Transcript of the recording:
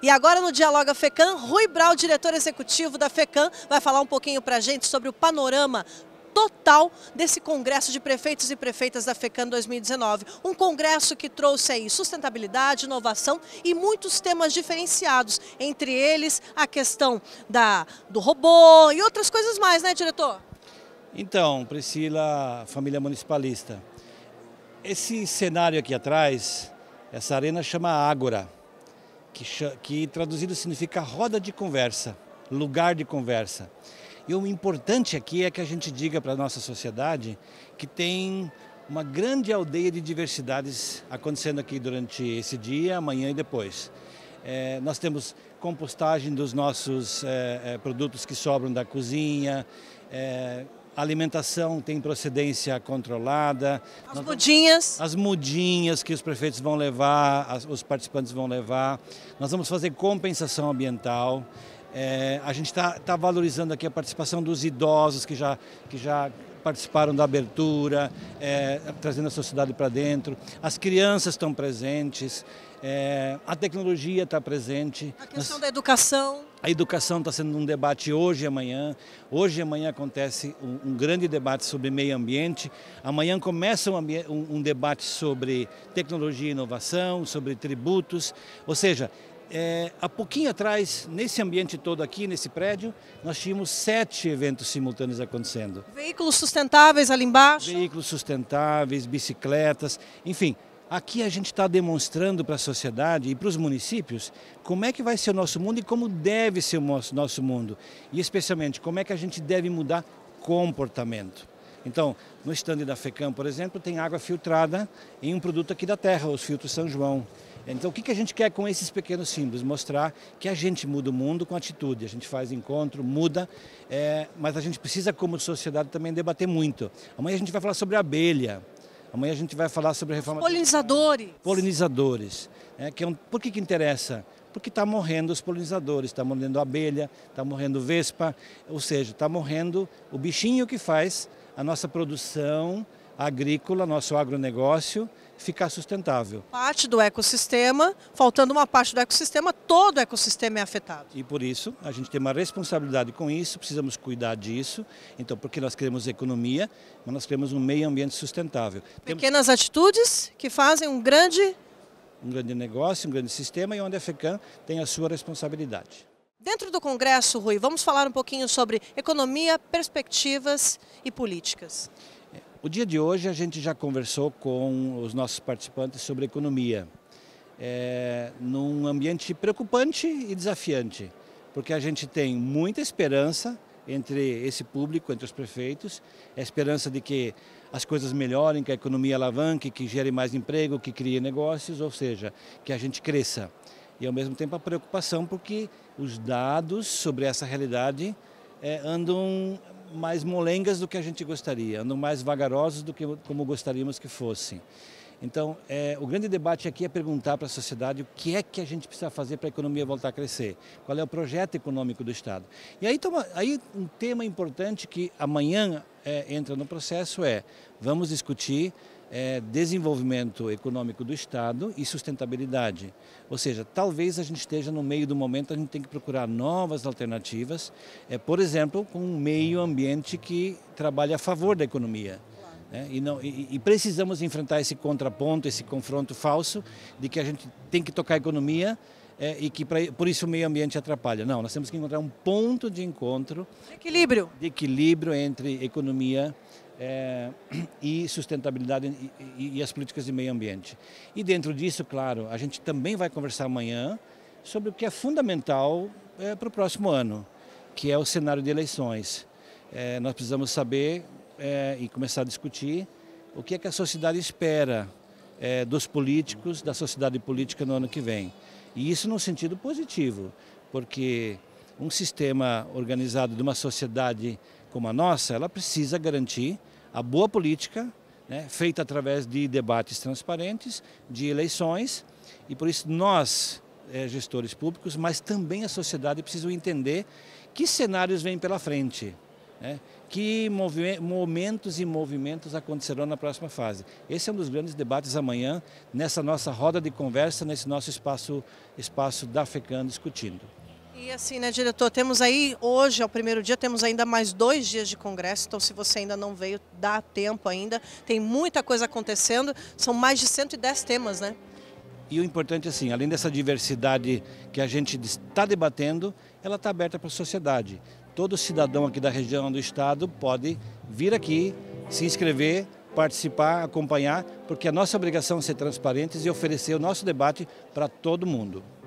E agora no Dialoga FECAM, Rui Brau, diretor executivo da FECAM, vai falar um pouquinho para a gente sobre o panorama total desse Congresso de Prefeitos e Prefeitas da FECAM 2019. Um congresso que trouxe aí sustentabilidade, inovação e muitos temas diferenciados, entre eles a questão da, do robô e outras coisas mais, né, diretor? Então, Priscila, família municipalista, esse cenário aqui atrás, essa arena chama Ágora que, que traduzido significa roda de conversa, lugar de conversa. E o importante aqui é que a gente diga para a nossa sociedade que tem uma grande aldeia de diversidades acontecendo aqui durante esse dia, amanhã e depois. É, nós temos compostagem dos nossos é, é, produtos que sobram da cozinha, é, a alimentação tem procedência controlada. As mudinhas? As mudinhas que os prefeitos vão levar, os participantes vão levar. Nós vamos fazer compensação ambiental. É, a gente está tá valorizando aqui a participação dos idosos que já, que já participaram da abertura, é, trazendo a sociedade para dentro. As crianças estão presentes, é, a tecnologia está presente. A questão Nós... da educação. A educação está sendo um debate hoje e amanhã. Hoje e amanhã acontece um, um grande debate sobre meio ambiente. Amanhã começa um, um, um debate sobre tecnologia e inovação, sobre tributos. Ou seja, é, há pouquinho atrás, nesse ambiente todo aqui, nesse prédio, nós tínhamos sete eventos simultâneos acontecendo. Veículos sustentáveis ali embaixo? Veículos sustentáveis, bicicletas, enfim. Aqui a gente está demonstrando para a sociedade e para os municípios como é que vai ser o nosso mundo e como deve ser o nosso, nosso mundo. E especialmente, como é que a gente deve mudar comportamento. Então, no estande da FECAM, por exemplo, tem água filtrada em um produto aqui da terra, os filtros São João. Então, o que a gente quer com esses pequenos símbolos? Mostrar que a gente muda o mundo com atitude, a gente faz encontro, muda, é, mas a gente precisa, como sociedade, também debater muito. Amanhã a gente vai falar sobre a abelha, amanhã a gente vai falar sobre a reforma... Polinizadores. Polinizadores. É, que é um... Por que, que interessa? porque está morrendo os polinizadores, está morrendo a abelha, está morrendo vespa, ou seja, está morrendo o bichinho que faz a nossa produção agrícola, nosso agronegócio, ficar sustentável. Parte do ecossistema, faltando uma parte do ecossistema, todo o ecossistema é afetado. E por isso, a gente tem uma responsabilidade com isso, precisamos cuidar disso. Então, porque nós queremos economia, mas nós queremos um meio ambiente sustentável. Pequenas Temos... atitudes que fazem um grande... Um grande negócio, um grande sistema e onde a FECAM tem a sua responsabilidade. Dentro do Congresso, Rui, vamos falar um pouquinho sobre economia, perspectivas e políticas. O dia de hoje a gente já conversou com os nossos participantes sobre economia, é, num ambiente preocupante e desafiante, porque a gente tem muita esperança entre esse público, entre os prefeitos, a esperança de que as coisas melhorem, que a economia alavanque, que gere mais emprego, que crie negócios, ou seja, que a gente cresça e ao mesmo tempo a preocupação porque os dados sobre essa realidade é, andam mais molengas do que a gente gostaria, andam mais vagarosos do que como gostaríamos que fossem. Então, é, o grande debate aqui é perguntar para a sociedade o que é que a gente precisa fazer para a economia voltar a crescer, qual é o projeto econômico do Estado. E aí, toma, aí um tema importante que amanhã é, entra no processo é, vamos discutir é, desenvolvimento econômico do Estado e sustentabilidade. Ou seja, talvez a gente esteja no meio do momento, a gente tem que procurar novas alternativas, é, por exemplo, com um meio ambiente que trabalhe a favor da economia. É, e, não, e, e, precisamos enfrentar esse contraponto, esse confronto falso de que a gente tem que tocar a economia é, e que pra, por isso o meio ambiente atrapalha. Não, nós temos que encontrar um ponto de encontro. De equilíbrio. De equilíbrio entre economia é, e sustentabilidade e, e as políticas de meio ambiente. E dentro disso, claro, a gente também vai conversar amanhã sobre o que é fundamental é, para o próximo ano, que é o cenário de eleições. É, nós precisamos saber é, e começar a discutir o que é que a sociedade espera é, dos políticos, da sociedade política no ano que vem. E isso num sentido positivo, porque um sistema organizado de uma sociedade como a nossa, ela precisa garantir a boa política, né, feita através de debates transparentes, de eleições, e por isso nós, eh, gestores públicos, mas também a sociedade precisam entender que cenários vêm pela frente, né, que momentos e movimentos acontecerão na próxima fase. Esse é um dos grandes debates amanhã, nessa nossa roda de conversa, nesse nosso espaço, espaço da FECAN discutindo. E assim, né, diretor, temos aí, hoje é o primeiro dia, temos ainda mais dois dias de congresso, então se você ainda não veio, dá tempo ainda, tem muita coisa acontecendo, são mais de 110 temas, né? E o importante, assim, além dessa diversidade que a gente está debatendo, ela está aberta para a sociedade. Todo cidadão aqui da região do estado pode vir aqui, se inscrever, participar, acompanhar, porque a nossa obrigação é ser transparentes e oferecer o nosso debate para todo mundo.